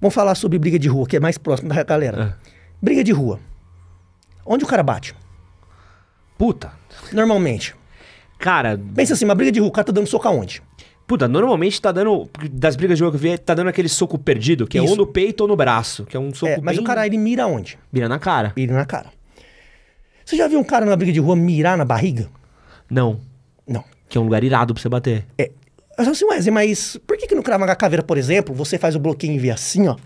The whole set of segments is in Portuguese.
Vamos falar sobre briga de rua, que é mais próximo da galera. É. Briga de rua. Onde o cara bate? Puta. Normalmente. Cara. Pensa assim, uma briga de rua, o cara tá dando soco aonde? Puta, normalmente tá dando. Das brigas de rua que eu vi, tá dando aquele soco perdido, que Isso. é ou no peito ou no braço, que é um soco é, Mas bem... o cara, ele mira onde? Mira na cara. Mira na cara. Você já viu um cara na briga de rua mirar na barriga? Não. Não. Que é um lugar irado pra você bater. É, eu falo assim, mas por que, que no Krav Maga Caveira, por exemplo, você faz o bloqueio e vê assim, ó?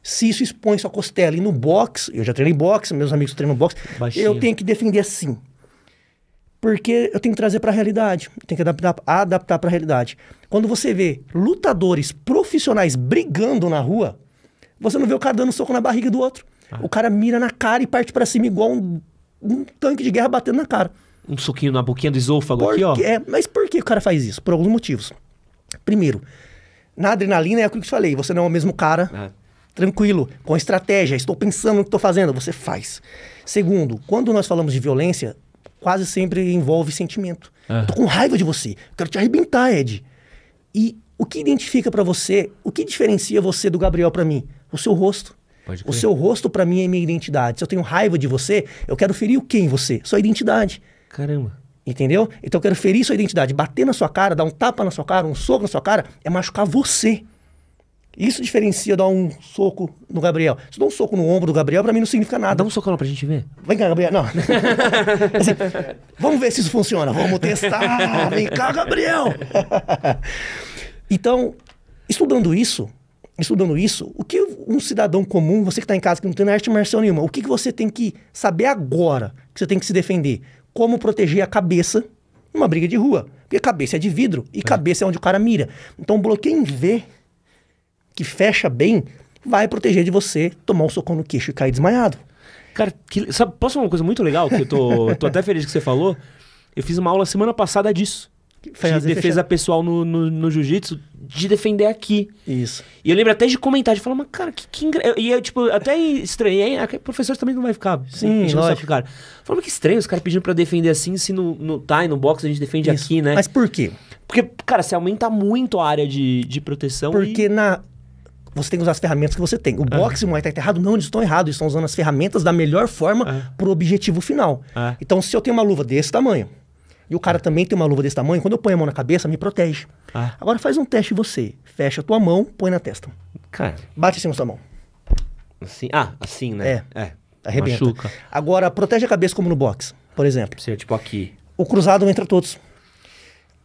Se isso expõe sua costela. E no boxe, eu já treinei boxe, meus amigos treinam boxe, Baixinho. eu tenho que defender assim. Porque eu tenho que trazer para a realidade, tem tenho que adaptar, adaptar para a realidade. Quando você vê lutadores profissionais brigando na rua, você não vê o cara dando soco na barriga do outro. Ah. O cara mira na cara e parte para cima igual um, um tanque de guerra batendo na cara um suquinho na boquinha do esôfago aqui, ó. É, mas por que o cara faz isso? Por alguns motivos. Primeiro, na adrenalina é aquilo que eu te falei, você não é o mesmo cara. É. Tranquilo, com estratégia, estou pensando no que estou fazendo, você faz. Segundo, quando nós falamos de violência, quase sempre envolve sentimento. Estou é. com raiva de você, quero te arrebentar, Ed. E o que identifica para você, o que diferencia você do Gabriel para mim? O seu rosto. O seu rosto para mim é minha identidade. Se eu tenho raiva de você, eu quero ferir o que em você? Sua identidade. Caramba. Entendeu? Então eu quero ferir sua identidade. Bater na sua cara, dar um tapa na sua cara, um soco na sua cara, é machucar você. Isso diferencia dar um soco no Gabriel. Se dá um soco no ombro do Gabriel, pra mim não significa nada. Dá um soco lá pra gente ver. Vem cá, Gabriel. Não. assim, vamos ver se isso funciona. Vamos testar. Vem cá, Gabriel. então, estudando isso, estudando isso, o que um cidadão comum, você que está em casa que não tem arte marcial nenhuma, o que, que você tem que saber agora que você tem que se defender? como proteger a cabeça numa briga de rua. Porque cabeça é de vidro e é. cabeça é onde o cara mira. Então um bloqueio em V, que fecha bem, vai proteger de você tomar um socão no queixo e cair desmaiado. Cara, que, sabe, posso falar uma coisa muito legal que eu tô, tô até feliz que você falou? Eu fiz uma aula semana passada disso de defesa pessoal no, no, no jiu-jitsu, de defender aqui. Isso. E eu lembro até de comentar, de falar, mas cara, que, que E eu, tipo, até estranhei, ah, professor também não vai ficar Sim, enchendo cara. Falando que estranho, os caras pedindo pra defender assim, se no, no Thai, no boxe, a gente defende Isso. aqui, né? Mas por quê? Porque, cara, você aumenta muito a área de, de proteção. Porque e... na, você tem que usar as ferramentas que você tem. O uhum. boxe e o Muay Thai tá errado? Não, eles estão errados. Eles estão usando as ferramentas da melhor forma uhum. pro objetivo final. Uhum. Então, se eu tenho uma luva desse tamanho, e o cara também tem uma luva desse tamanho, quando eu ponho a mão na cabeça, me protege. Ah. Agora faz um teste você. Fecha a tua mão, põe na testa. Cara. Bate assim com a sua mão. Assim? Ah, assim, né? É. é. Arrebenta. Machuca. Agora, protege a cabeça como no boxe, por exemplo. Seria tipo aqui. O cruzado entra todos.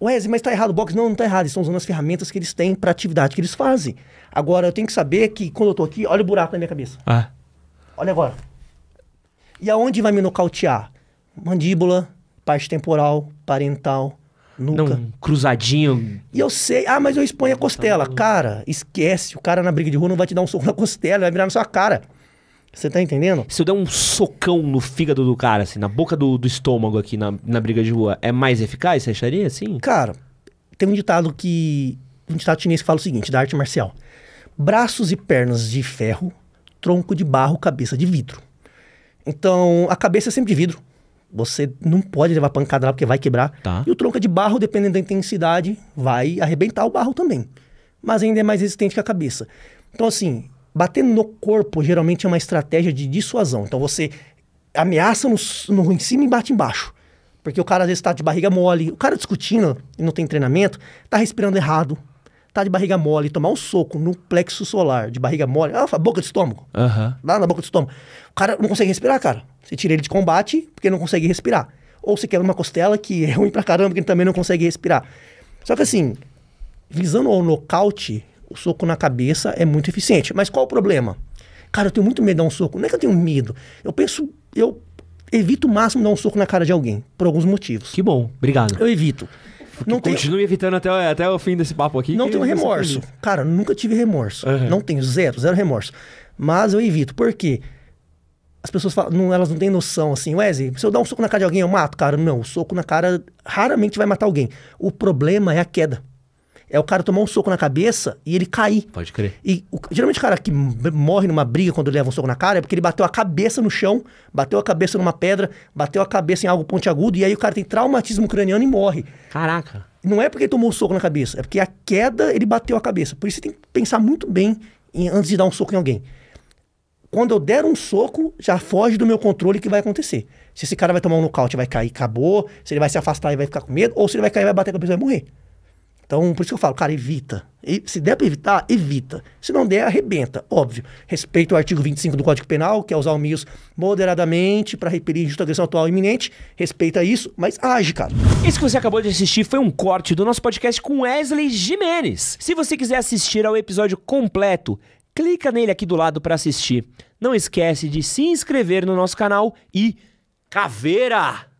Wesley, mas tá errado o boxe? Não, não tá errado. Eles estão usando as ferramentas que eles têm pra atividade que eles fazem. Agora, eu tenho que saber que quando eu tô aqui, olha o buraco na minha cabeça. Ah. Olha agora. E aonde vai me nocautear? Mandíbula, parte temporal, parental, Nunca. Não, cruzadinho. E eu sei, ah, mas eu exponho a costela. Cara, esquece. O cara na briga de rua não vai te dar um soco na costela, vai virar na sua cara. Você tá entendendo? Se eu der um socão no fígado do cara, assim, na boca do, do estômago aqui na, na briga de rua, é mais eficaz, você acharia assim? Cara, tem um ditado que. Um ditado chinês que fala o seguinte, da arte marcial: braços e pernas de ferro, tronco de barro, cabeça de vidro. Então, a cabeça é sempre de vidro. Você não pode levar pancada lá porque vai quebrar. Tá. E o tronco é de barro, dependendo da intensidade, vai arrebentar o barro também. Mas ainda é mais resistente que a cabeça. Então, assim, bater no corpo geralmente é uma estratégia de dissuasão. Então, você ameaça no, no em cima e bate embaixo. Porque o cara às vezes está de barriga mole, o cara discutindo e não tem treinamento, está respirando errado, tá de barriga mole, tomar um soco no plexo solar de barriga mole, ah, boca de estômago, uhum. lá na boca de estômago, o cara não consegue respirar, cara. Você tira ele de combate porque não consegue respirar. Ou você quebra uma costela que é ruim pra caramba porque ele também não consegue respirar. Só que assim, visando ao nocaute, o soco na cabeça é muito eficiente. Mas qual o problema? Cara, eu tenho muito medo de dar um soco. Não é que eu tenho medo. Eu penso, eu evito o máximo dar um soco na cara de alguém, por alguns motivos. Que bom, obrigado. Eu evito. Porque não continue tenho... evitando até, até o fim desse papo aqui. Não tenho remorso. Cara, nunca tive remorso. Uhum. Não tenho zero, zero remorso. Mas eu evito. Por quê? As pessoas falam, não, elas não têm noção assim, Wesley, se eu dar um soco na cara de alguém, eu mato? Cara, não, o soco na cara raramente vai matar alguém. O problema é a queda é o cara tomar um soco na cabeça e ele cair. Pode crer. E o, geralmente o cara que morre numa briga quando leva um soco na cara é porque ele bateu a cabeça no chão, bateu a cabeça numa pedra, bateu a cabeça em algo pontiagudo e aí o cara tem traumatismo craniano e morre. Caraca. Não é porque ele tomou um soco na cabeça, é porque a queda ele bateu a cabeça. Por isso você tem que pensar muito bem em, antes de dar um soco em alguém. Quando eu der um soco, já foge do meu controle o que vai acontecer. Se esse cara vai tomar um nocaute, vai cair, acabou. Se ele vai se afastar e vai ficar com medo, ou se ele vai cair, vai bater a cabeça e vai morrer. Então, por isso que eu falo, cara, evita. E, se der para evitar, evita. Se não der, arrebenta, óbvio. Respeita o artigo 25 do Código Penal, que é usar o meios moderadamente para repelir injusta agressão atual iminente. Respeita isso, mas age, cara. Isso que você acabou de assistir foi um corte do nosso podcast com Wesley Jimenez. Se você quiser assistir ao episódio completo, clica nele aqui do lado para assistir. Não esquece de se inscrever no nosso canal e caveira!